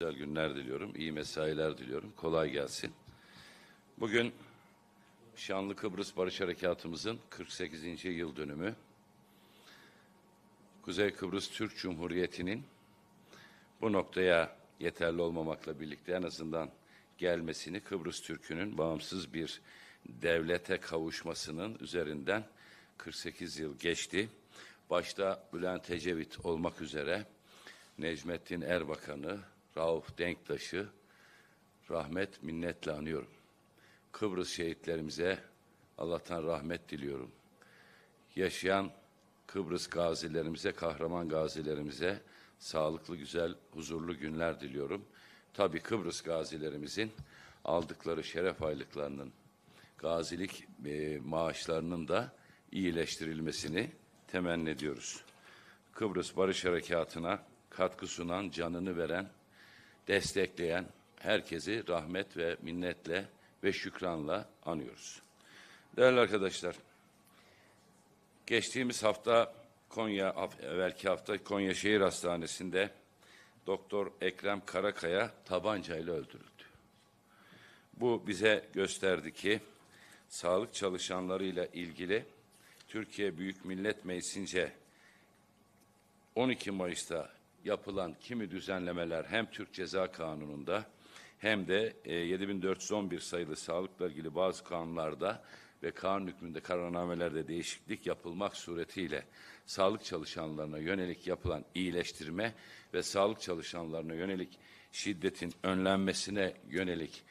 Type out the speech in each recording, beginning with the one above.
Güzel günler diliyorum, iyi mesailer diliyorum. Kolay gelsin. Bugün Şanlı Kıbrıs Barış Harekatımızın 48. yıl dönümü. Kuzey Kıbrıs Türk Cumhuriyeti'nin bu noktaya yeterli olmamakla birlikte en azından gelmesini Kıbrıs Türk'ünün bağımsız bir devlete kavuşmasının üzerinden 48 yıl geçti. Başta Bülent Ecevit olmak üzere Necmettin Erbakan'ı, Rauf Denktaş'ı rahmet minnetle anıyorum. Kıbrıs şehitlerimize Allah'tan rahmet diliyorum. Yaşayan Kıbrıs gazilerimize, kahraman gazilerimize sağlıklı, güzel, huzurlu günler diliyorum. Tabii Kıbrıs gazilerimizin aldıkları şeref aylıklarının, gazilik e, maaşlarının da iyileştirilmesini temenni ediyoruz. Kıbrıs Barış Harekatı'na katkı sunan, canını veren destekleyen herkesi rahmet ve minnetle ve şükranla anıyoruz. Değerli arkadaşlar, geçtiğimiz hafta Konya, evvelki hafta Konya Şehir Hastanesi'nde Doktor Ekrem Karakaya tabancayla öldürüldü. Bu bize gösterdi ki sağlık çalışanlarıyla ilgili Türkiye Büyük Millet Meclisi'nce 12 Mayıs'ta yapılan kimi düzenlemeler hem Türk Ceza Kanunu'nda hem de 7411 e, sayılı sağlıkla ilgili bazı kanunlarda ve kanun hükmünde kararnamelerde değişiklik yapılmak suretiyle sağlık çalışanlarına yönelik yapılan iyileştirme ve sağlık çalışanlarına yönelik şiddetin önlenmesine yönelik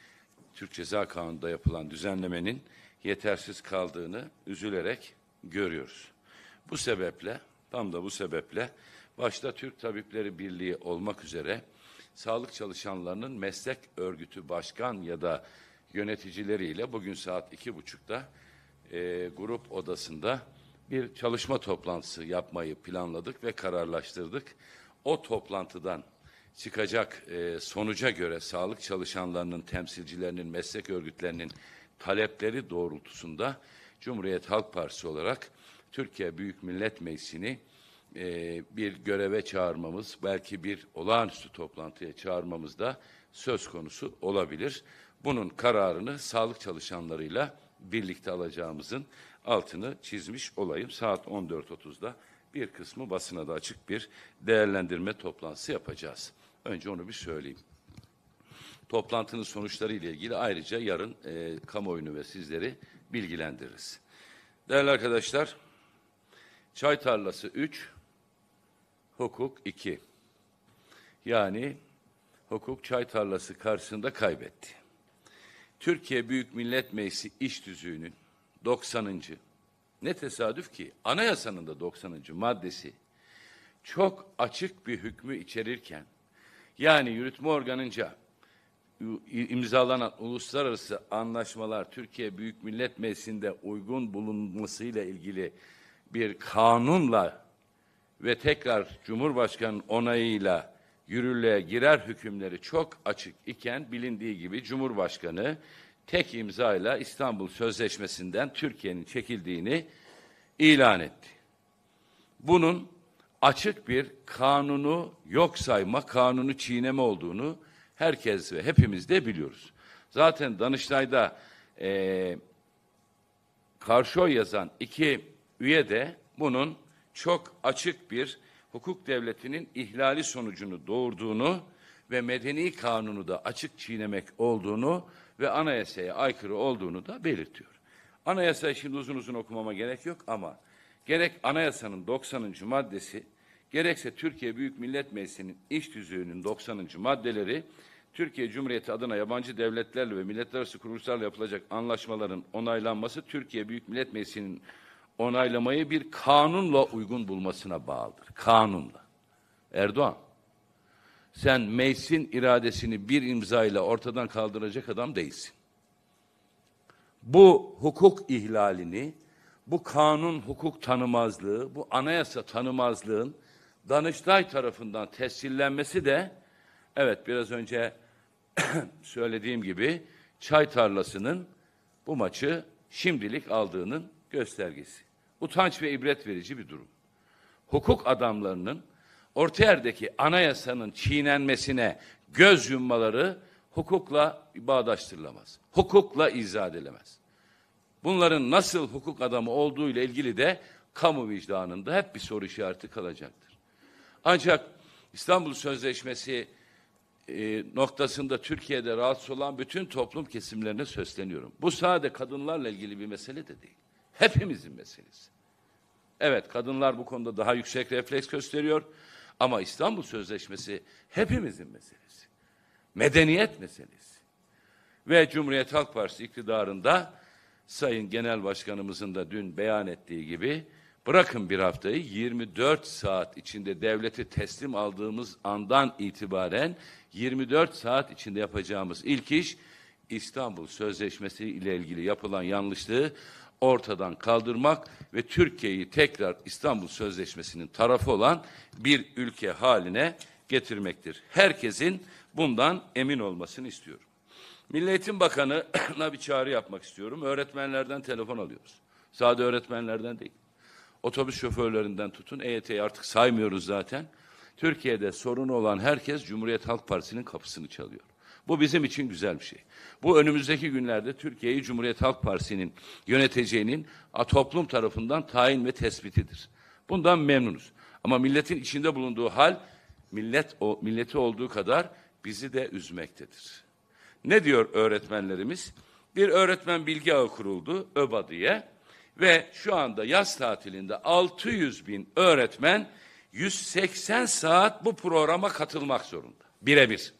Türk Ceza Kanunu'nda yapılan düzenlemenin yetersiz kaldığını üzülerek görüyoruz. Bu sebeple tam da bu sebeple başta Türk Tabipleri Birliği olmak üzere sağlık çalışanlarının meslek örgütü başkan ya da yöneticileriyle bugün saat iki buçukta e, grup odasında bir çalışma toplantısı yapmayı planladık ve kararlaştırdık. O toplantıdan çıkacak e, sonuca göre sağlık çalışanlarının temsilcilerinin meslek örgütlerinin talepleri doğrultusunda Cumhuriyet Halk Partisi olarak Türkiye Büyük Millet Meclisi'ni e, bir göreve çağırmamız, belki bir olağanüstü toplantıya çağırmamız da söz konusu olabilir. Bunun kararını sağlık çalışanlarıyla birlikte alacağımızın altını çizmiş olayım. Saat 14.30'da bir kısmı basına da açık bir değerlendirme toplantısı yapacağız. Önce onu bir söyleyeyim. Toplantının sonuçları ile ilgili ayrıca yarın e, kamuoyunu ve sizleri bilgilendiririz. Değerli arkadaşlar, çay tarlası 3, hukuk iki. Yani hukuk çay tarlası karşısında kaybetti. Türkiye Büyük Millet Meclisi iş tüzüğünün 90. Ne tesadüf ki anayasanın da 90. maddesi çok açık bir hükmü içerirken yani yürütme organınca imzalanan uluslararası anlaşmalar Türkiye Büyük Millet Meclisi'nde uygun bulunmasıyla ilgili bir kanunla ve tekrar Cumhurbaşkanı onayıyla yürürlüğe girer hükümleri çok açık iken bilindiği gibi Cumhurbaşkanı tek imzayla İstanbul Sözleşmesi'nden Türkiye'nin çekildiğini ilan etti. Bunun açık bir kanunu yok sayma, kanunu çiğneme olduğunu herkes ve hepimiz de biliyoruz. Zaten Danıştay'da e, karşı yazan iki üye de bunun çok açık bir hukuk devletinin ihlali sonucunu doğurduğunu ve medeni kanunu da açık çiğnemek olduğunu ve anayasaya aykırı olduğunu da belirtiyor. Anayasayı şimdi uzun uzun okumama gerek yok ama gerek anayasanın 90. maddesi gerekse Türkiye Büyük Millet Meclisi'nin iş tüzüğünün 90. maddeleri Türkiye Cumhuriyeti adına yabancı devletlerle ve milletler arası kuruluşlarla yapılacak anlaşmaların onaylanması Türkiye Büyük Millet Meclisi'nin onaylamayı bir kanunla uygun bulmasına bağlıdır. Kanunla. Erdoğan, sen meclisin iradesini bir imzayla ortadan kaldıracak adam değilsin. Bu hukuk ihlalini, bu kanun hukuk tanımazlığı, bu anayasa tanımazlığın Danıştay tarafından tescillenmesi de evet biraz önce söylediğim gibi çay tarlasının bu maçı şimdilik aldığının göstergesi utanç ve ibret verici bir durum. Hukuk adamlarının orta yerdeki anayasanın çiğnenmesine göz yummaları hukukla bağdaştırılamaz. Hukukla izah edilemez. Bunların nasıl hukuk adamı olduğu ile ilgili de kamu vicdanında hep bir soru işareti kalacaktır. Ancak İstanbul Sözleşmesi e, noktasında Türkiye'de rahatsız olan bütün toplum kesimlerine sözleniyorum. Bu sadece kadınlarla ilgili bir mesele de değil. Hepimizin meselesi. Evet kadınlar bu konuda daha yüksek refleks gösteriyor ama İstanbul Sözleşmesi hepimizin meselesi. Medeniyet meselesi. Ve Cumhuriyet Halk Partisi iktidarında Sayın Genel Başkanımızın da dün beyan ettiği gibi bırakın bir haftayı 24 saat içinde devleti teslim aldığımız andan itibaren 24 saat içinde yapacağımız ilk iş İstanbul Sözleşmesi ile ilgili yapılan yanlışlığı ortadan kaldırmak ve Türkiye'yi tekrar İstanbul Sözleşmesi'nin tarafı olan bir ülke haline getirmektir. Herkesin bundan emin olmasını istiyorum. Milli Eğitim Bakanı'na bir çağrı yapmak istiyorum. Öğretmenlerden telefon alıyoruz. Sadece öğretmenlerden değil. Otobüs şoförlerinden tutun. EYT'yi artık saymıyoruz zaten. Türkiye'de sorunu olan herkes Cumhuriyet Halk Partisi'nin kapısını çalıyor. Bu bizim için güzel bir şey. Bu önümüzdeki günlerde Türkiye'yi Cumhuriyet Halk Partisi'nin yöneteceğinin a, toplum tarafından tayin ve tespitidir. Bundan memnunuz. Ama milletin içinde bulunduğu hal millet o milleti olduğu kadar bizi de üzmektedir. Ne diyor öğretmenlerimiz? Bir öğretmen bilgi ağı kuruldu ÖBA diye ve şu anda yaz tatilinde 600 bin öğretmen 180 saat bu programa katılmak zorunda. Birebir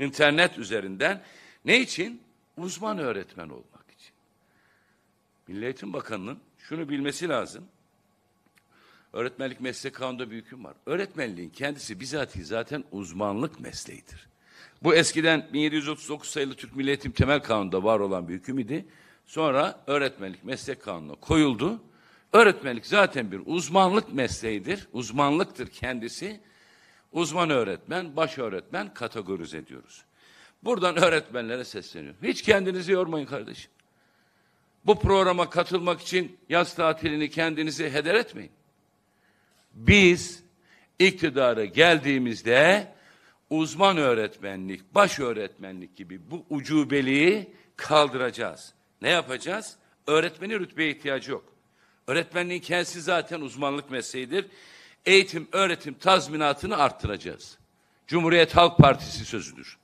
internet üzerinden. Ne için? Uzman öğretmen olmak için. Milli Eğitim Bakanı'nın şunu bilmesi lazım. Öğretmenlik meslek kanunda bir hüküm var. Öğretmenliğin kendisi bizatihi zaten uzmanlık mesleğidir. Bu eskiden 1739 sayılı Türk Milli Eğitim Temel Kanunu'nda var olan bir hüküm idi. Sonra öğretmenlik meslek kanununa koyuldu. Öğretmenlik zaten bir uzmanlık mesleğidir. Uzmanlıktır kendisi uzman öğretmen, baş öğretmen kategorize ediyoruz. Buradan öğretmenlere sesleniyorum. Hiç kendinizi yormayın kardeşim. Bu programa katılmak için yaz tatilini kendinizi heder etmeyin. Biz iktidara geldiğimizde uzman öğretmenlik, baş öğretmenlik gibi bu ucubeliği kaldıracağız. Ne yapacağız? Öğretmeni rütbeye ihtiyacı yok. Öğretmenliğin kendisi zaten uzmanlık mesleğidir eğitim, öğretim tazminatını arttıracağız. Cumhuriyet Halk Partisi sözüdür.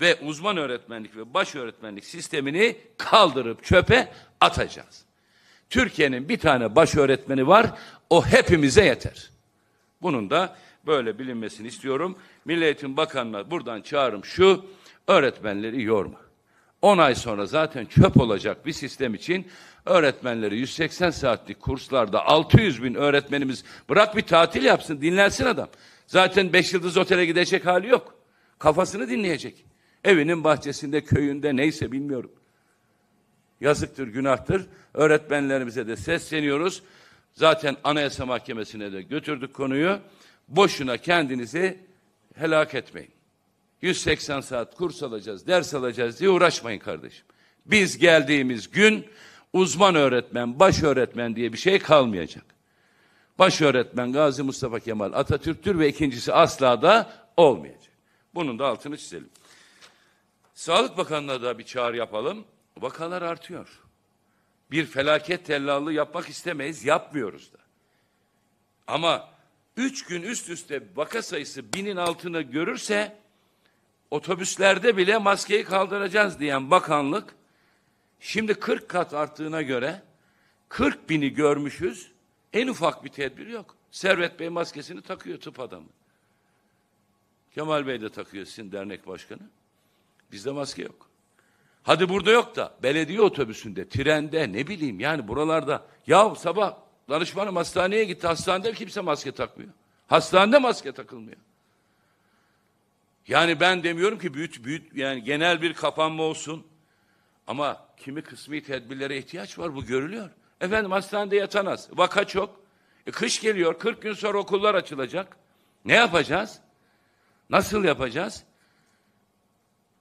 Ve uzman öğretmenlik ve baş öğretmenlik sistemini kaldırıp çöpe atacağız. Türkiye'nin bir tane baş öğretmeni var. O hepimize yeter. Bunun da böyle bilinmesini istiyorum. Milli Eğitim Bakanı'na buradan çağrım şu, öğretmenleri yorma. 10 ay sonra zaten çöp olacak bir sistem için öğretmenleri 180 saatlik kurslarda 600 bin öğretmenimiz bırak bir tatil yapsın dinlensin adam. Zaten 5 yıldız otele gidecek hali yok. Kafasını dinleyecek. Evinin bahçesinde köyünde neyse bilmiyorum. Yazıktır günahtır. Öğretmenlerimize de sesleniyoruz. Zaten Anayasa Mahkemesi'ne de götürdük konuyu. Boşuna kendinizi helak etmeyin. 180 saat kurs alacağız, ders alacağız diye uğraşmayın kardeşim. Biz geldiğimiz gün uzman öğretmen, baş öğretmen diye bir şey kalmayacak. Baş öğretmen Gazi Mustafa Kemal Atatürk'tür ve ikincisi asla da olmayacak. Bunun da altını çizelim. Sağlık Bakanlığı'na da bir çağrı yapalım. Vakalar artıyor. Bir felaket tellallığı yapmak istemeyiz, yapmıyoruz da. Ama üç gün üst üste vaka sayısı binin altını görürse otobüslerde bile maskeyi kaldıracağız diyen bakanlık şimdi 40 kat arttığına göre 40 bini görmüşüz. En ufak bir tedbir yok. Servet Bey maskesini takıyor tıp adamı. Kemal Bey de takıyor sizin dernek başkanı. Bizde maske yok. Hadi burada yok da belediye otobüsünde, trende ne bileyim yani buralarda. Ya sabah danışmanım hastaneye gitti. Hastanede kimse maske takmıyor. Hastanede maske takılmıyor. Yani ben demiyorum ki büyük büyük yani genel bir kapanma olsun. Ama kimi kısmi tedbirlere ihtiyaç var bu görülüyor. Efendim hastanede yatan az, vaka çok. E, kış geliyor, 40 gün sonra okullar açılacak. Ne yapacağız? Nasıl yapacağız?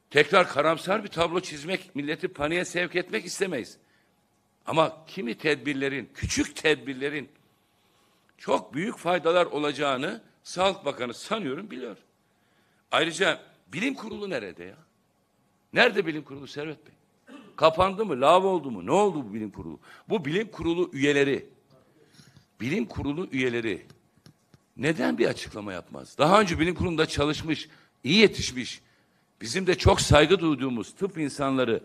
Tekrar karamsar bir tablo çizmek, milleti paniğe sevk etmek istemeyiz. Ama kimi tedbirlerin, küçük tedbirlerin çok büyük faydalar olacağını Sağlık Bakanı sanıyorum biliyor. Ayrıca bilim kurulu nerede ya? Nerede bilim kurulu Servet Bey? Kapandı mı? Lav oldu mu? Ne oldu bu bilim kurulu? Bu bilim kurulu üyeleri, bilim kurulu üyeleri neden bir açıklama yapmaz? Daha önce bilim kurulunda çalışmış, iyi yetişmiş, bizim de çok saygı duyduğumuz tıp insanları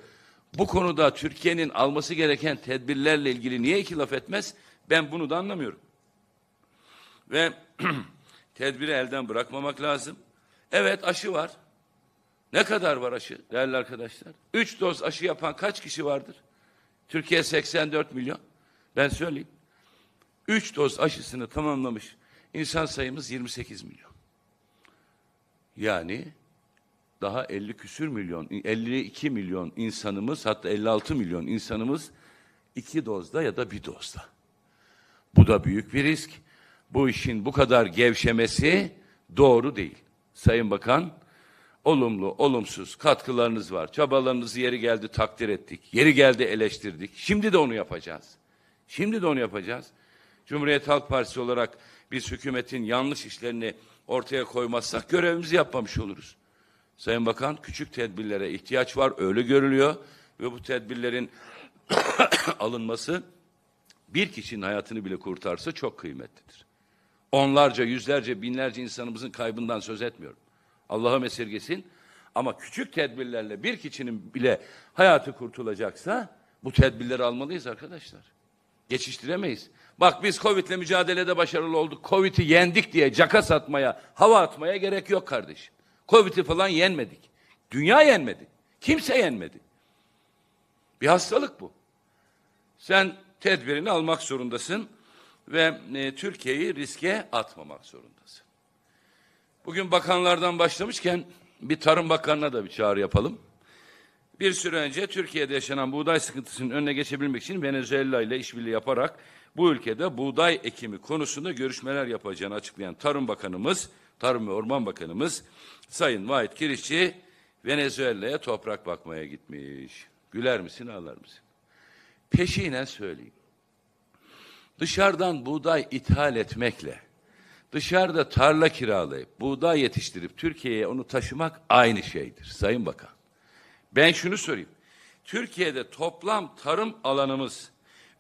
bu konuda Türkiye'nin alması gereken tedbirlerle ilgili niye iki laf etmez? Ben bunu da anlamıyorum. Ve tedbiri elden bırakmamak lazım. Evet aşı var. Ne kadar var aşı değerli arkadaşlar? Üç doz aşı yapan kaç kişi vardır? Türkiye 84 milyon. Ben söyleyeyim. Üç doz aşısını tamamlamış insan sayımız 28 milyon. Yani daha 50 küsür milyon, 52 milyon insanımız hatta 56 milyon insanımız iki dozda ya da bir dozda. Bu da büyük bir risk. Bu işin bu kadar gevşemesi doğru değil. Sayın Bakan, olumlu, olumsuz katkılarınız var. Çabalarınızı yeri geldi takdir ettik. Yeri geldi eleştirdik. Şimdi de onu yapacağız. Şimdi de onu yapacağız. Cumhuriyet Halk Partisi olarak biz hükümetin yanlış işlerini ortaya koymazsak görevimizi yapmamış oluruz. Sayın Bakan küçük tedbirlere ihtiyaç var öyle görülüyor ve bu tedbirlerin alınması bir kişinin hayatını bile kurtarsa çok kıymetlidir. Onlarca, yüzlerce, binlerce insanımızın kaybından söz etmiyorum. Allah'ım esirgesin. Ama küçük tedbirlerle bir kişinin bile hayatı kurtulacaksa bu tedbirleri almalıyız arkadaşlar. Geçiştiremeyiz. Bak biz Covid'le mücadelede başarılı olduk. Covid'i yendik diye caka satmaya, hava atmaya gerek yok kardeşim. Covid'i falan yenmedik. Dünya yenmedi. Kimse yenmedi. Bir hastalık bu. Sen tedbirini almak zorundasın ve e, Türkiye'yi riske atmamak zorundasın. Bugün bakanlardan başlamışken bir Tarım Bakanı'na da bir çağrı yapalım. Bir süre önce Türkiye'de yaşanan buğday sıkıntısının önüne geçebilmek için Venezuela ile işbirliği yaparak bu ülkede buğday ekimi konusunda görüşmeler yapacağını açıklayan Tarım Bakanımız, Tarım ve Orman Bakanımız Sayın Vahit Kirişçi Venezuela'ya toprak bakmaya gitmiş. Güler misin, ağlar mısın? Peşinen söyleyeyim dışarıdan buğday ithal etmekle dışarıda tarla kiralayıp buğday yetiştirip Türkiye'ye onu taşımak aynı şeydir Sayın Bakan. Ben şunu sorayım. Türkiye'de toplam tarım alanımız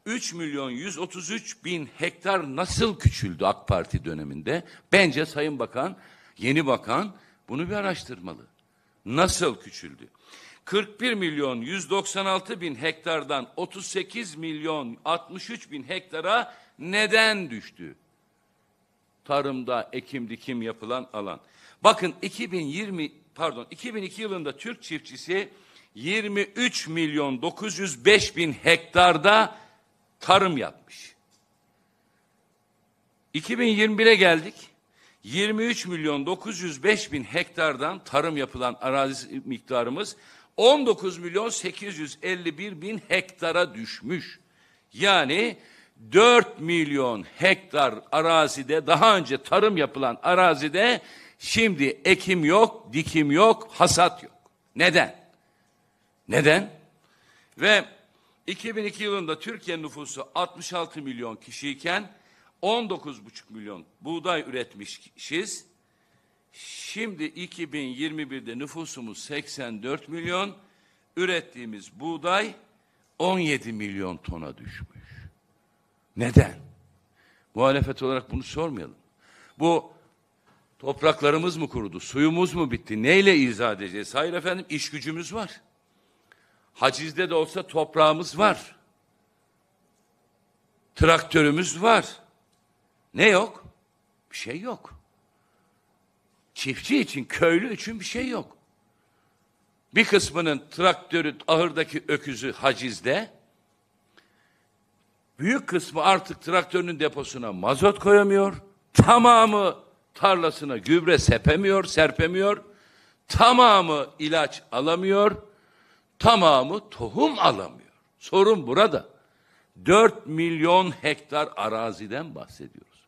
3 milyon 133 bin hektar nasıl küçüldü AK Parti döneminde? Bence Sayın Bakan, yeni bakan bunu bir araştırmalı. Nasıl küçüldü? 41 milyon 196 bin hektardan 38 milyon 63 bin hektara neden düştü? Tarımda ekim dikim yapılan alan. Bakın 2020 pardon 2002 yılında Türk çiftçisi 23 milyon 905 bin hektarda tarım yapmış. 2021'e geldik. 23 milyon 905 bin hektardan tarım yapılan arazi miktarımız 19 milyon 851 bin hektara düşmüş. Yani 4 milyon hektar arazide daha önce tarım yapılan arazide şimdi ekim yok, dikim yok, hasat yok. Neden? Neden? Ve 2002 yılında Türkiye nüfusu 66 milyon kişiyken 19,5 milyon buğday üretmişiz. Şimdi 2021'de nüfusumuz 84 milyon, ürettiğimiz buğday 17 milyon tona düşmüş. Neden? Muhalefet olarak bunu sormayalım. Bu topraklarımız mı kurudu, suyumuz mu bitti, neyle izah edeceğiz? Hayır efendim, iş gücümüz var. Hacizde de olsa toprağımız var. Traktörümüz var. Ne yok? Bir şey yok. Çiftçi için, köylü için bir şey yok. Bir kısmının traktörü, ahırdaki öküzü hacizde. Büyük kısmı artık traktörünün deposuna mazot koyamıyor. Tamamı tarlasına gübre sepemiyor, serpemiyor. Tamamı ilaç alamıyor. Tamamı tohum alamıyor. Sorun burada. 4 milyon hektar araziden bahsediyoruz.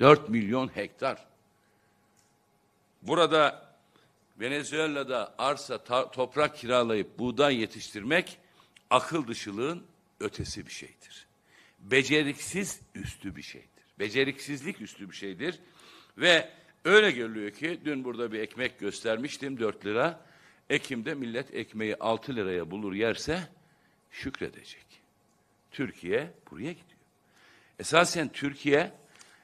4 milyon hektar. Burada Venezuela'da arsa, toprak kiralayıp buğday yetiştirmek akıl dışılığın ötesi bir şeydir. Beceriksiz üstü bir şeydir. Beceriksizlik üstü bir şeydir. Ve öyle görülüyor ki dün burada bir ekmek göstermiştim 4 lira. Ekim'de millet ekmeği 6 liraya bulur yerse şükredecek. Türkiye buraya gidiyor. Esasen Türkiye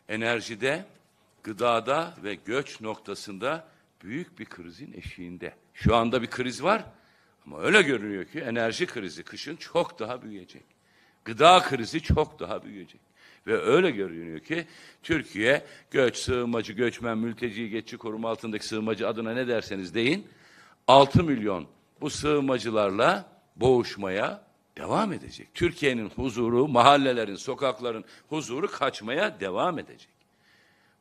enerjide gıdada ve göç noktasında büyük bir krizin eşiğinde. Şu anda bir kriz var ama öyle görünüyor ki enerji krizi kışın çok daha büyüyecek. Gıda krizi çok daha büyüyecek. Ve öyle görünüyor ki Türkiye göç, sığınmacı, göçmen, mülteci, geçici koruma altındaki sığınmacı adına ne derseniz deyin. 6 milyon bu sığınmacılarla boğuşmaya devam edecek. Türkiye'nin huzuru, mahallelerin, sokakların huzuru kaçmaya devam edecek.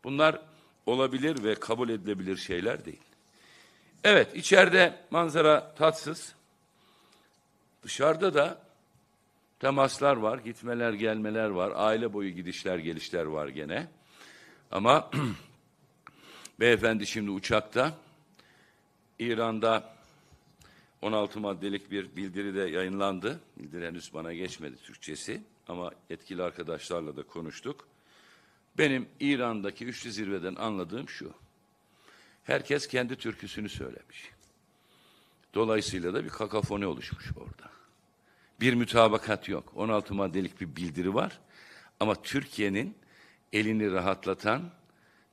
Bunlar olabilir ve kabul edilebilir şeyler değil. Evet içeride manzara tatsız. Dışarıda da temaslar var, gitmeler gelmeler var, aile boyu gidişler gelişler var gene. Ama beyefendi şimdi uçakta. İran'da 16 maddelik bir bildiri de yayınlandı. Bildiri henüz bana geçmedi Türkçesi ama etkili arkadaşlarla da konuştuk. Benim İran'daki üçlü zirveden anladığım şu. Herkes kendi türküsünü söylemiş. Dolayısıyla da bir kakafoni oluşmuş orada. Bir mütabakat yok. 16 maddelik bir bildiri var. Ama Türkiye'nin elini rahatlatan,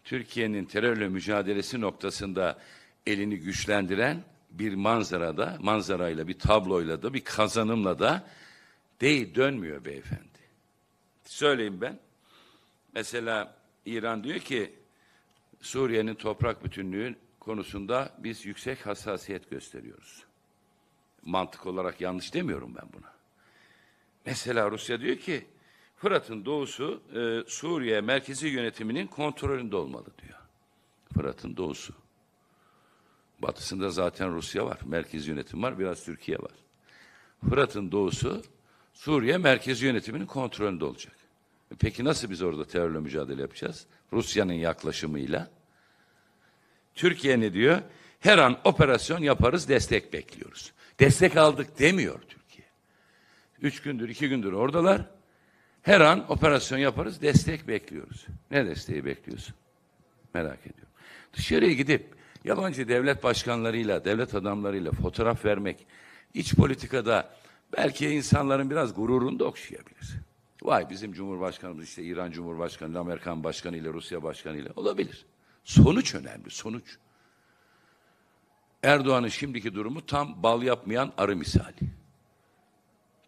Türkiye'nin terörle mücadelesi noktasında elini güçlendiren bir manzarada, manzarayla, bir tabloyla da, bir kazanımla da değil dönmüyor beyefendi. Söyleyeyim ben. Mesela İran diyor ki Suriye'nin toprak bütünlüğü konusunda biz yüksek hassasiyet gösteriyoruz. Mantık olarak yanlış demiyorum ben buna. Mesela Rusya diyor ki Fırat'ın doğusu e, Suriye merkezi yönetiminin kontrolünde olmalı diyor. Fırat'ın doğusu. Batısında zaten Rusya var, merkezi yönetim var, biraz Türkiye var. Fırat'ın doğusu Suriye merkezi yönetiminin kontrolünde olacak. Peki nasıl biz orada terörle mücadele yapacağız? Rusya'nın yaklaşımıyla. Türkiye ne diyor? Her an operasyon yaparız, destek bekliyoruz. Destek aldık demiyor Türkiye. Üç gündür, iki gündür oradalar. Her an operasyon yaparız, destek bekliyoruz. Ne desteği bekliyorsun? Merak ediyorum. Dışarıya gidip yabancı devlet başkanlarıyla, devlet adamlarıyla fotoğraf vermek iç politikada belki insanların biraz gururunu da okşayabilir. Vay bizim Cumhurbaşkanımız işte İran Cumhurbaşkanı ile Amerikan Başkanı ile Rusya Başkanı ile olabilir. Sonuç önemli, sonuç. Erdoğan'ın şimdiki durumu tam bal yapmayan arı misali.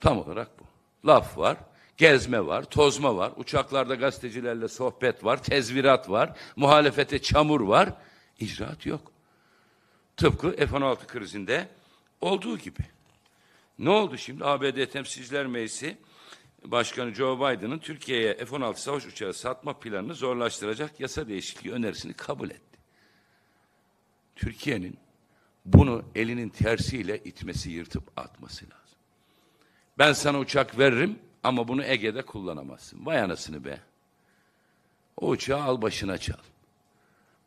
Tam olarak bu. Laf var, gezme var, tozma var, uçaklarda gazetecilerle sohbet var, tezvirat var, muhalefete çamur var, icraat yok. Tıpkı F-16 krizinde olduğu gibi. Ne oldu şimdi ABD Temsilciler Meclisi Başkanı Joe Biden'ın Türkiye'ye F-16 savaş uçağı satma planını zorlaştıracak yasa değişikliği önerisini kabul etti. Türkiye'nin bunu elinin tersiyle itmesi, yırtıp atması lazım. Ben sana uçak veririm ama bunu Ege'de kullanamazsın. Vay anasını be. O uçağı al başına çal.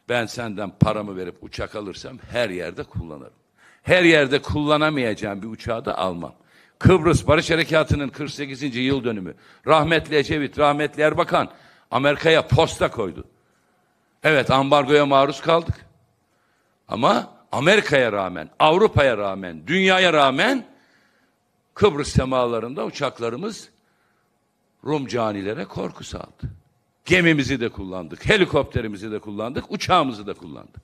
Ben senden paramı verip uçak alırsam her yerde kullanırım. Her yerde kullanamayacağım bir uçağı da almam. Kıbrıs Barış Harekatı'nın 48. yıl dönümü. Rahmetli Ecevit, rahmetli Erbakan Amerika'ya posta koydu. Evet ambargoya maruz kaldık. Ama Amerika'ya rağmen, Avrupa'ya rağmen, dünyaya rağmen Kıbrıs semalarında uçaklarımız Rum canilere korku saldı. Gemimizi de kullandık, helikopterimizi de kullandık, uçağımızı da kullandık.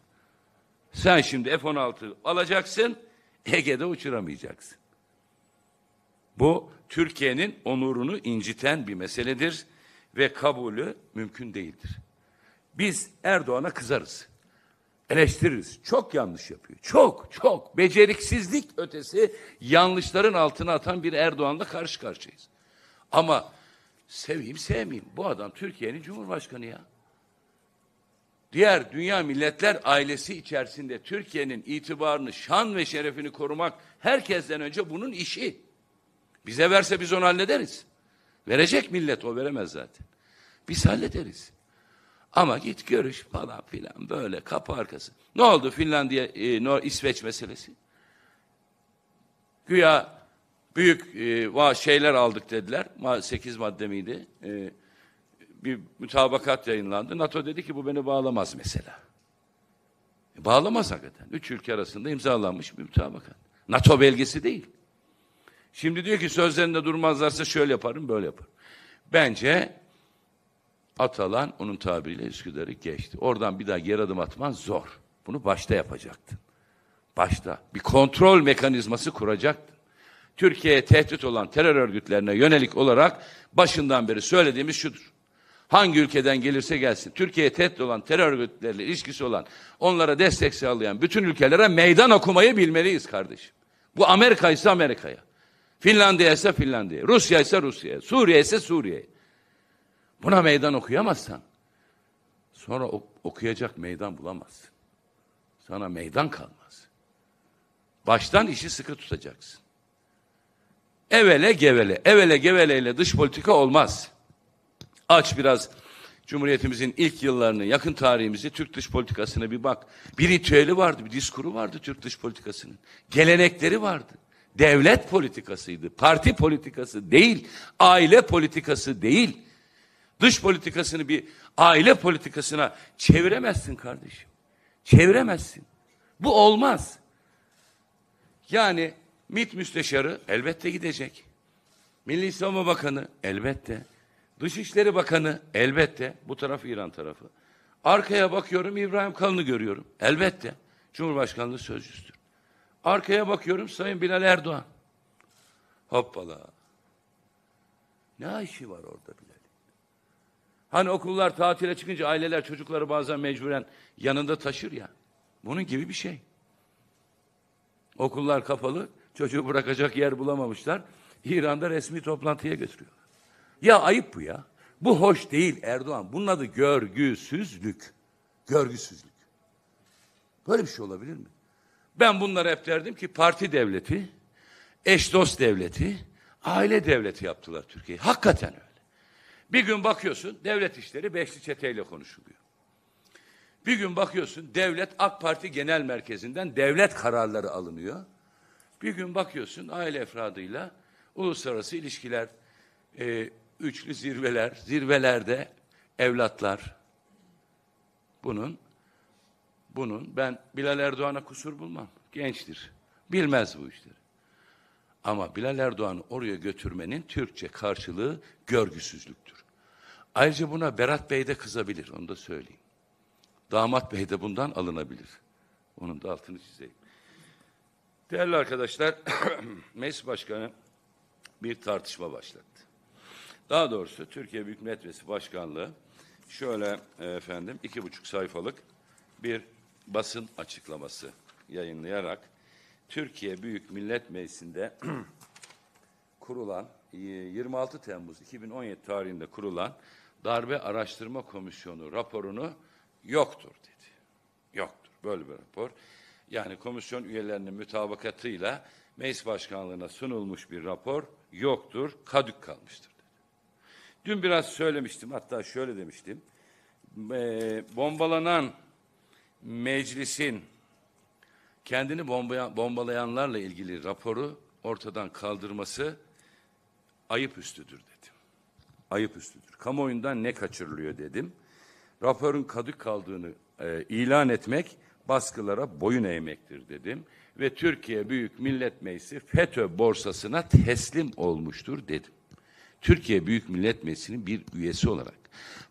Sen şimdi F-16 alacaksın, Ege'de uçuramayacaksın. Bu Türkiye'nin onurunu inciten bir meseledir ve kabulü mümkün değildir. Biz Erdoğan'a kızarız. Eleştiririz. Çok yanlış yapıyor. Çok çok beceriksizlik ötesi yanlışların altına atan bir Erdoğan'la karşı karşıyayız. Ama seveyim sevmeyeyim bu adam Türkiye'nin Cumhurbaşkanı ya. Diğer dünya milletler ailesi içerisinde Türkiye'nin itibarını, şan ve şerefini korumak herkesten önce bunun işi. Bize verse biz onu hallederiz. Verecek millet o veremez zaten. Biz hallederiz. Ama git görüş falan filan böyle kapı arkası. Ne oldu Finlandiya, e, İsveç meselesi? Güya büyük e, şeyler aldık dediler. sekiz madde miydi? E, bir mütabakat yayınlandı. NATO dedi ki bu beni bağlamaz mesela. E, bağlamaz hakikaten. Üç ülke arasında imzalanmış bir mütabakat. NATO belgesi değil. Şimdi diyor ki sözlerinde durmazlarsa şöyle yaparım, böyle yaparım. Bence Atalan onun tabiriyle Üsküdar'ı geçti. Oradan bir daha geri adım atman zor. Bunu başta yapacaktın. Başta. Bir kontrol mekanizması kuracaktın. Türkiye'ye tehdit olan terör örgütlerine yönelik olarak başından beri söylediğimiz şudur. Hangi ülkeden gelirse gelsin, Türkiye'ye tehdit olan terör örgütleriyle ilişkisi olan, onlara destek sağlayan bütün ülkelere meydan okumayı bilmeliyiz kardeşim. Bu Amerika ise Amerika'ya. Finlandiya ise Finlandiya, Rusya ise Rusya, Suriye ise Suriye. Buna meydan okuyamazsan sonra okuyacak meydan bulamazsın. Sana meydan kalmaz. Baştan işi sıkı tutacaksın. Evele gevele, evele geveleyle dış politika olmaz. Aç biraz Cumhuriyetimizin ilk yıllarını, yakın tarihimizi, Türk dış politikasına bir bak. Bir ritüeli vardı, bir diskuru vardı Türk dış politikasının. Gelenekleri vardı devlet politikasıydı. Parti politikası değil, aile politikası değil. Dış politikasını bir aile politikasına çeviremezsin kardeşim. Çeviremezsin. Bu olmaz. Yani MİT müsteşarı elbette gidecek. Milli Savunma Bakanı elbette. Dışişleri Bakanı elbette. Bu taraf İran tarafı. Arkaya bakıyorum İbrahim Kalın'ı görüyorum. Elbette. Cumhurbaşkanlığı sözcüsüdür. Arkaya bakıyorum Sayın Bilal Erdoğan. Hoppala. Ne işi var orada Bilal? Hani okullar tatile çıkınca aileler çocukları bazen mecburen yanında taşır ya. Bunun gibi bir şey. Okullar kapalı, çocuğu bırakacak yer bulamamışlar. İran'da resmi toplantıya götürüyorlar. Ya ayıp bu ya. Bu hoş değil Erdoğan. Bunun adı görgüsüzlük. Görgüsüzlük. Böyle bir şey olabilir mi? Ben bunları hep derdim ki parti devleti, eş dost devleti, aile devleti yaptılar Türkiye'yi. Hakikaten öyle. Bir gün bakıyorsun devlet işleri beşli çeteyle konuşuluyor. Bir gün bakıyorsun devlet AK Parti Genel Merkezi'nden devlet kararları alınıyor. Bir gün bakıyorsun aile efradıyla uluslararası ilişkiler, e, üçlü zirveler, zirvelerde evlatlar bunun bunun ben Bilal Erdoğan'a kusur bulmam. Gençtir. Bilmez bu işleri. Ama Bilal Erdoğan'ı oraya götürmenin Türkçe karşılığı görgüsüzlüktür. Ayrıca buna Berat Bey de kızabilir, onu da söyleyeyim. Damat Bey de bundan alınabilir. Onun da altını çizeyim. Değerli arkadaşlar, meclis başkanı bir tartışma başlattı. Daha doğrusu Türkiye Büyük Millet Meclisi Başkanlığı şöyle e, efendim iki buçuk sayfalık bir basın açıklaması yayınlayarak Türkiye Büyük Millet Meclisi'nde kurulan 26 e, Temmuz 2017 tarihinde kurulan Darbe Araştırma Komisyonu raporunu yoktur dedi. Yoktur böyle bir rapor. Yani komisyon üyelerinin mütabakatıyla meclis başkanlığına sunulmuş bir rapor yoktur, kadük kalmıştır dedi. Dün biraz söylemiştim hatta şöyle demiştim. E, bombalanan meclisin kendini bombalayanlarla ilgili raporu ortadan kaldırması ayıp üstüdür dedim. Ayıp üstüdür. Kamuoyundan ne kaçırılıyor dedim. Raporun kadık kaldığını e, ilan etmek baskılara boyun eğmektir dedim. Ve Türkiye Büyük Millet Meclisi FETÖ borsasına teslim olmuştur dedim. Türkiye Büyük Millet Meclisi'nin bir üyesi olarak.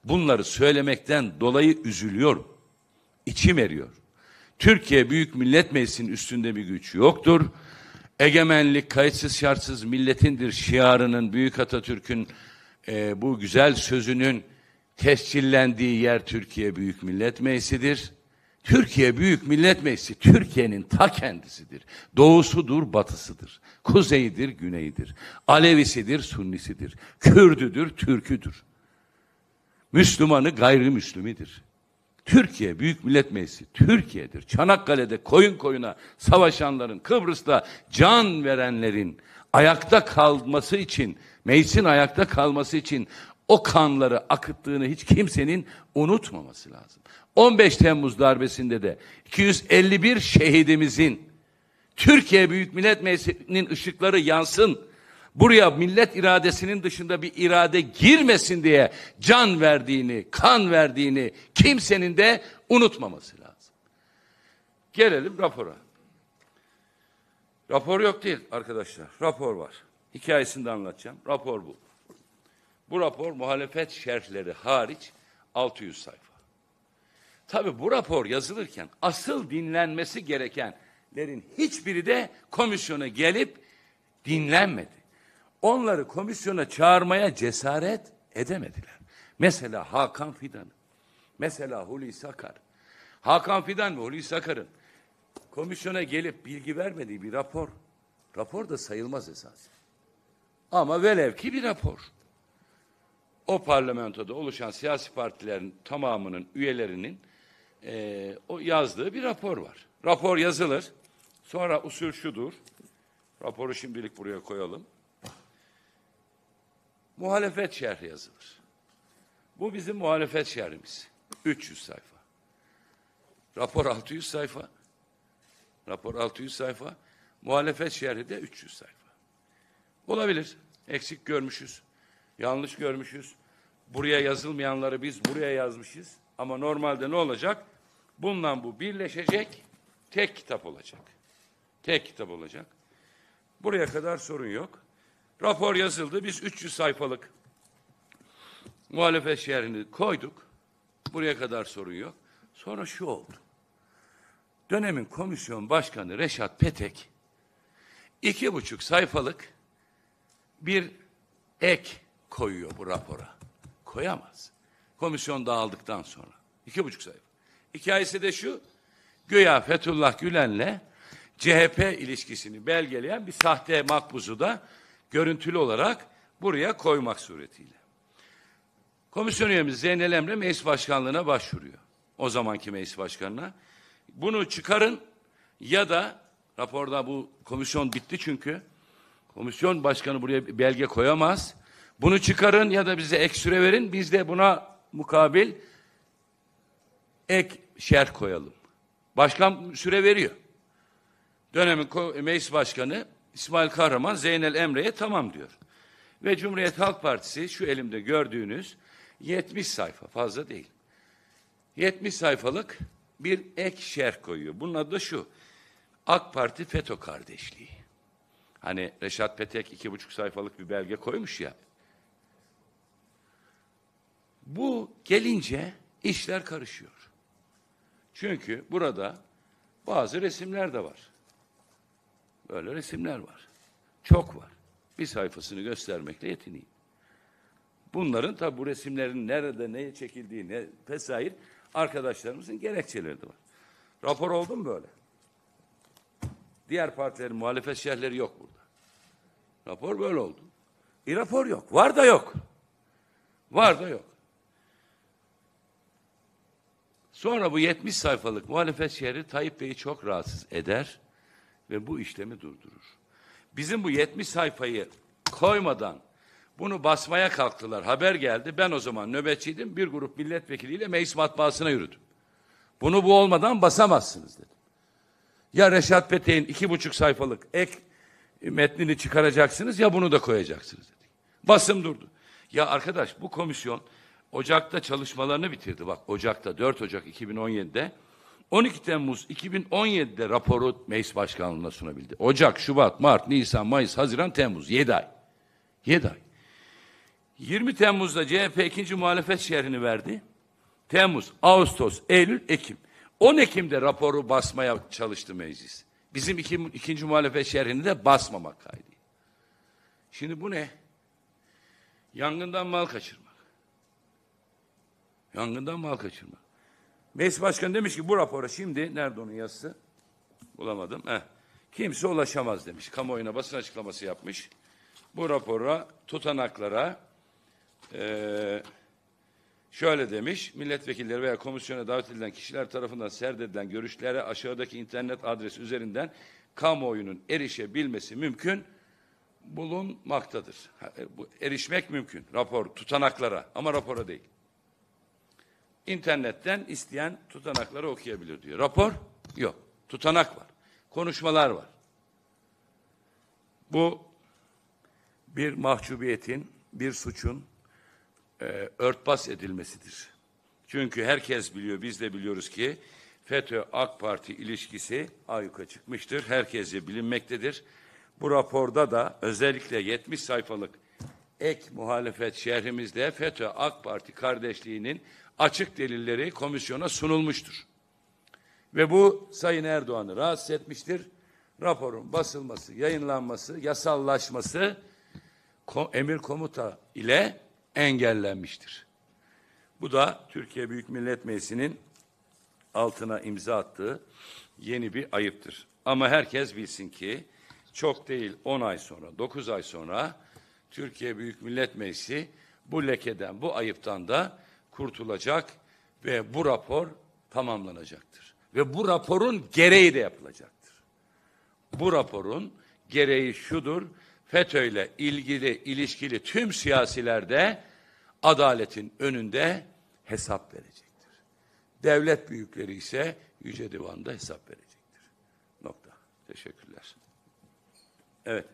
Bunları söylemekten dolayı üzülüyorum içim eriyor. Türkiye Büyük Millet Meclisi'nin üstünde bir güç yoktur. Egemenlik kayıtsız şartsız milletindir şiarının Büyük Atatürk'ün e, bu güzel sözünün tescillendiği yer Türkiye Büyük Millet Meclisi'dir. Türkiye Büyük Millet Meclisi Türkiye'nin ta kendisidir. Doğusudur, batısıdır. Kuzeyidir, güneyidir. Alevisidir, sunnisidir. Kürdüdür, Türküdür. Müslümanı gayrimüslimidir. Türkiye Büyük Millet Meclisi Türkiye'dir. Çanakkale'de koyun koyuna savaşanların, Kıbrıs'ta can verenlerin ayakta kalması için, meclisin ayakta kalması için o kanları akıttığını hiç kimsenin unutmaması lazım. 15 Temmuz darbesinde de 251 şehidimizin Türkiye Büyük Millet Meclisi'nin ışıkları yansın buraya millet iradesinin dışında bir irade girmesin diye can verdiğini, kan verdiğini kimsenin de unutmaması lazım. Gelelim rapora. Rapor yok değil arkadaşlar. Rapor var. Hikayesini de anlatacağım. Rapor bu. Bu rapor muhalefet şerhleri hariç 600 sayfa. Tabi bu rapor yazılırken asıl dinlenmesi gerekenlerin hiçbiri de komisyona gelip dinlenmedi. Onları komisyona çağırmaya cesaret edemediler. Mesela Hakan Fidan, mesela Hulusi Akar. Hakan Fidan ve Hulusi Akar'ın komisyona gelip bilgi vermediği bir rapor. Rapor da sayılmaz esas. Ama velev ki bir rapor. O parlamentoda oluşan siyasi partilerin tamamının üyelerinin e, o yazdığı bir rapor var. Rapor yazılır. Sonra usul şudur. Raporu şimdilik buraya koyalım muhalefet şerhi yazılır. Bu bizim muhalefet şerhimiz. 300 sayfa. Rapor 600 sayfa. Rapor 600 sayfa. Muhalefet şerhi de 300 sayfa. Olabilir. Eksik görmüşüz. Yanlış görmüşüz. Buraya yazılmayanları biz buraya yazmışız. Ama normalde ne olacak? Bundan bu birleşecek. Tek kitap olacak. Tek kitap olacak. Buraya kadar sorun yok. Rapor yazıldı. Biz 300 sayfalık muhalefet şerini koyduk. Buraya kadar sorun yok. Sonra şu oldu. Dönemin komisyon başkanı Reşat Petek iki buçuk sayfalık bir ek koyuyor bu rapora. Koyamaz. Komisyon dağıldıktan sonra. iki buçuk sayfa. Hikayesi de şu. Güya Fethullah Gülen'le CHP ilişkisini belgeleyen bir sahte makbuzu da görüntülü olarak buraya koymak suretiyle. Komisyon üyemiz Zeynel Emre meclis başkanlığına başvuruyor. O zamanki meclis başkanına. Bunu çıkarın ya da raporda bu komisyon bitti çünkü. Komisyon başkanı buraya belge koyamaz. Bunu çıkarın ya da bize ek süre verin. Biz de buna mukabil ek şer koyalım. Başkan süre veriyor. Dönemin meclis başkanı İsmail Kahraman Zeynel Emre'ye tamam diyor. Ve Cumhuriyet Halk Partisi şu elimde gördüğünüz 70 sayfa fazla değil. 70 sayfalık bir ek şer koyuyor. Bunun adı da şu. AK Parti FETÖ kardeşliği. Hani Reşat Petek iki buçuk sayfalık bir belge koymuş ya. Bu gelince işler karışıyor. Çünkü burada bazı resimler de var. Böyle resimler var. Çok var. Bir sayfasını göstermekle yetineyim. Bunların tabi bu resimlerin nerede, neye çekildiği ne, vesaire arkadaşlarımızın gerekçeleri de var. Rapor oldu mu böyle? Diğer partilerin muhalefet şerhleri yok burada. Rapor böyle oldu. E rapor yok. Var da yok. Var da yok. Sonra bu 70 sayfalık muhalefet şerhi Tayyip Bey'i çok rahatsız eder ve bu işlemi durdurur. Bizim bu 70 sayfayı koymadan bunu basmaya kalktılar. Haber geldi. Ben o zaman nöbetçiydim. Bir grup milletvekiliyle meclis matbaasına yürüdüm. Bunu bu olmadan basamazsınız dedim. Ya Reşat Petek'in iki buçuk sayfalık ek metnini çıkaracaksınız ya bunu da koyacaksınız dedik. Basım durdu. Ya arkadaş bu komisyon Ocak'ta çalışmalarını bitirdi. Bak Ocak'ta 4 Ocak 2017'de 12 Temmuz 2017'de raporu meclis başkanlığına sunabildi. Ocak, Şubat, Mart, Nisan, Mayıs, Haziran, Temmuz. 7 ay. 7 ay. 20 Temmuz'da CHP ikinci muhalefet şerhini verdi. Temmuz, Ağustos, Eylül, Ekim. 10 Ekim'de raporu basmaya çalıştı meclis. Bizim iki, ikinci muhalefet şerhini de basmamak kaydı. Şimdi bu ne? Yangından mal kaçırmak. Yangından mal kaçırmak. Meclis Başkanı demiş ki bu raporu şimdi nerede onun yazısı? Bulamadım. Heh. Kimse ulaşamaz demiş. Kamuoyuna basın açıklaması yapmış. Bu rapora tutanaklara eee Şöyle demiş, milletvekilleri veya komisyona davet edilen kişiler tarafından serdedilen görüşlere aşağıdaki internet adresi üzerinden kamuoyunun erişebilmesi mümkün bulunmaktadır. E, bu erişmek mümkün rapor tutanaklara ama rapora değil internetten isteyen tutanakları okuyabilir diyor. Rapor yok. Tutanak var. Konuşmalar var. Bu bir mahcubiyetin, bir suçun e, örtbas edilmesidir. Çünkü herkes biliyor, biz de biliyoruz ki FETÖ-AK Parti ilişkisi ayyuka çıkmıştır. Herkese bilinmektedir. Bu raporda da özellikle 70 sayfalık ek muhalefet şerhimizde FETÖ-AK Parti kardeşliğinin açık delilleri komisyona sunulmuştur. Ve bu Sayın Erdoğan'ı rahatsız etmiştir. Raporun basılması, yayınlanması, yasallaşması kom emir komuta ile engellenmiştir. Bu da Türkiye Büyük Millet Meclisi'nin altına imza attığı yeni bir ayıptır. Ama herkes bilsin ki çok değil 10 ay sonra, 9 ay sonra Türkiye Büyük Millet Meclisi bu lekeden, bu ayıptan da kurtulacak ve bu rapor tamamlanacaktır. Ve bu raporun gereği de yapılacaktır. Bu raporun gereği şudur. FETÖ ile ilgili ilişkili tüm siyasiler de adaletin önünde hesap verecektir. Devlet büyükleri ise Yüce Divan'da hesap verecektir. Nokta. Teşekkürler. Evet.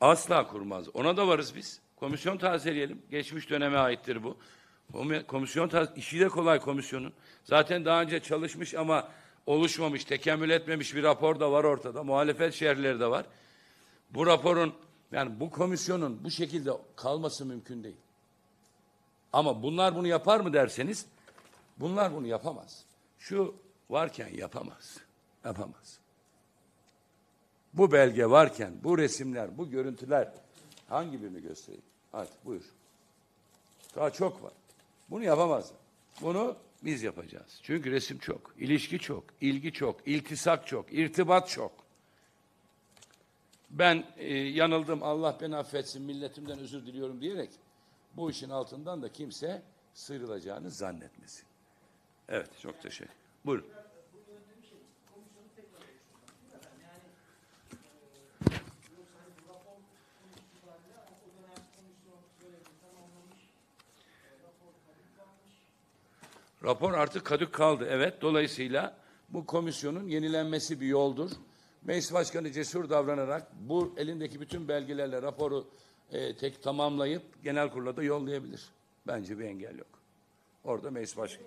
Asla kurmaz. Ona da varız biz. Komisyon tazeleyelim. Geçmiş döneme aittir bu. Komisyon işi de kolay komisyonun. Zaten daha önce çalışmış ama oluşmamış, tekemmül etmemiş bir rapor da var ortada. Muhalefet şerhleri de var. Bu raporun yani bu komisyonun bu şekilde kalması mümkün değil. Ama bunlar bunu yapar mı derseniz bunlar bunu yapamaz. Şu varken yapamaz. Yapamaz bu belge varken, bu resimler, bu görüntüler hangi birini göstereyim? Hadi buyur. Daha çok var. Bunu yapamazlar. Bunu biz yapacağız. Çünkü resim çok, ilişki çok, ilgi çok, iltisak çok, irtibat çok. Ben e, yanıldım, Allah beni affetsin, milletimden özür diliyorum diyerek bu işin altından da kimse sıyrılacağını zannetmesin. Evet, çok teşekkür. Buyurun. Rapor artık kadük kaldı. Evet, dolayısıyla bu komisyonun yenilenmesi bir yoldur. Meclis Başkanı cesur davranarak bu elindeki bütün belgelerle raporu e, tek tamamlayıp genel kurula da yollayabilir. Bence bir engel yok. Orada meclis başkanı.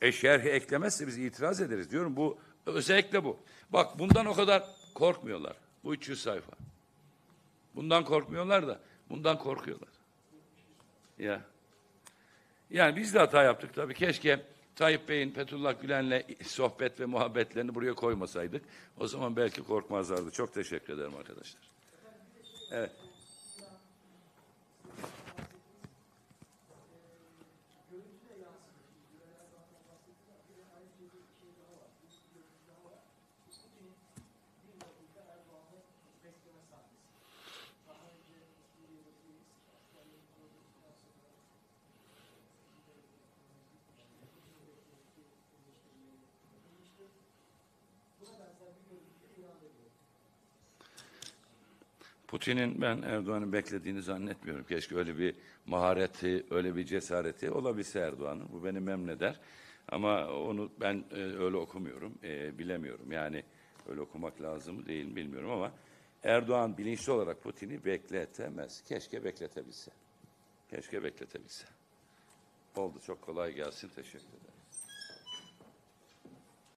E şerhi eklemezse biz itiraz ederiz diyorum. Bu özellikle bu. Bak bundan o kadar korkmuyorlar. Bu 300 sayfa. Bundan korkmuyorlar da bundan korkuyorlar. Ya. Yani biz de hata yaptık tabii. Keşke Tayyip Bey'in Fethullah Gülen'le sohbet ve muhabbetlerini buraya koymasaydık. O zaman belki korkmazlardı. Çok teşekkür ederim arkadaşlar. Evet. Putin'in ben Erdoğan'ı beklediğini zannetmiyorum. Keşke öyle bir mahareti, öyle bir cesareti olabilse Erdoğan'ın. Bu beni memneder. Ama onu ben e, öyle okumuyorum, e, bilemiyorum. Yani öyle okumak lazım mı değil bilmiyorum ama Erdoğan bilinçli olarak Putin'i bekletemez. Keşke bekletebilse. Keşke bekletebilse. Oldu çok kolay gelsin. Teşekkür ederim.